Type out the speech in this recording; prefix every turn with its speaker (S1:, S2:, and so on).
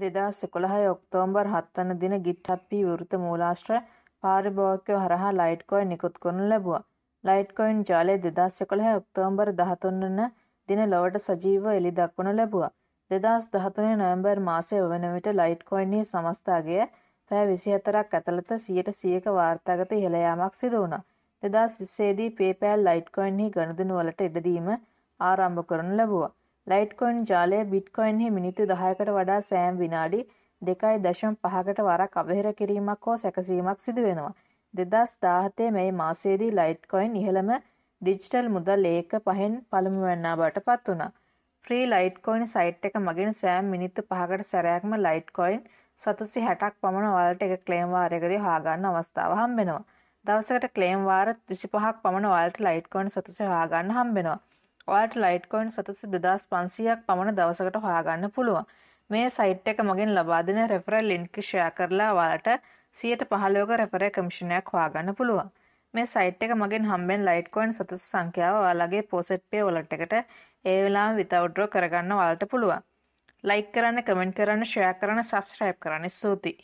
S1: දෙදස් එකොළහයි ඔක්තෝම්බර් හත්වන දින ගිට්හප්පී විෘත මූලාශ්‍ර පාරිභෝකයෝ හරහා ලයිට්කොයි නිකුත් කරනු ලැබුව. ලයිට්කොයින් ජාලය දෙදස් එකොළහ ඔක්තෝම්බර් දහතුන්නන දින ලොවට සජීව එලි දක්වනු ලැබුව. දෙදස් දහතුනේ නොයම්බර් මාසය වන විට ලයිට්කොයින්හි සමස්ථාගේ පෑ විසි හතරක් ඇතළත සියට සියක වාර්තාගත ඉහළයාමක් සිද වුණ. දෙදා සිස්සේදී පේපෑල් ලයිට්කොයින්හි ගණදනුවලට ඉඩදීම ආරම්භ කරනු ලැබුවා. ලයිට්කොයින් ජාලය බිට්කොයින්හි මිනිත්තු දහයකට වඩා සෑම් විනාඩි දෙකයි දශම් පහකට වරක් අවහෙර කිරීමක් හෝ සැකසීමක් සිදුවෙනවා. දෙදස් දාහතේ මෙයි මාසේදී ලයිට්කොයින් ඉහළම ඩිජිටල් මුදල් ඒක පහෙන් පළමුවන්නා බට පත් වුණා. ්‍රී ලයිට්කොයින් සයිට් එක මගින් සෑම් මිනිත්තු පහකට සැරයක්ම ලයිට්කොයින් සතුසි හැටක් පමණ වලට එක ක්ලේම්වාරයකදී හාගන්න අවස්ථාව හම්බෙනවා. දවසකට ක්ලේම්වාරත් විසිපහක් පමණ වලට ලයිට්කොයින් සතුසි හාගන්න හම්බෙනවා. ඔයාට ලයිට්කොයින් සතස දෙදස් පන්සියක් පමණ දවසකට හොයාගන්න පුළුවන්. මේ සයිට් එක මගෙන් ලබාදන රෙෆරල් ලින්කි ෂයා කරලා වාලට සියට පහලෝක රැපර කමිෂණයක් හොයාගන්න පුළුවන්. මේ සයිට් එක මගෙන් හම්බෙන් ලයිට්කොයින් සතස සංඛ්‍යාව වාලගේ පෝසට් පේ වලට එකට ඒ වෙලාම විතවුඩ්‍රෝ කරගන්න වාලට පුළුවන්. ලයික් කරන්න කමෙන්ට් කරන්න ෂයා කරන සබස්ට්‍රයිප් කරන්න ස්තුතියි.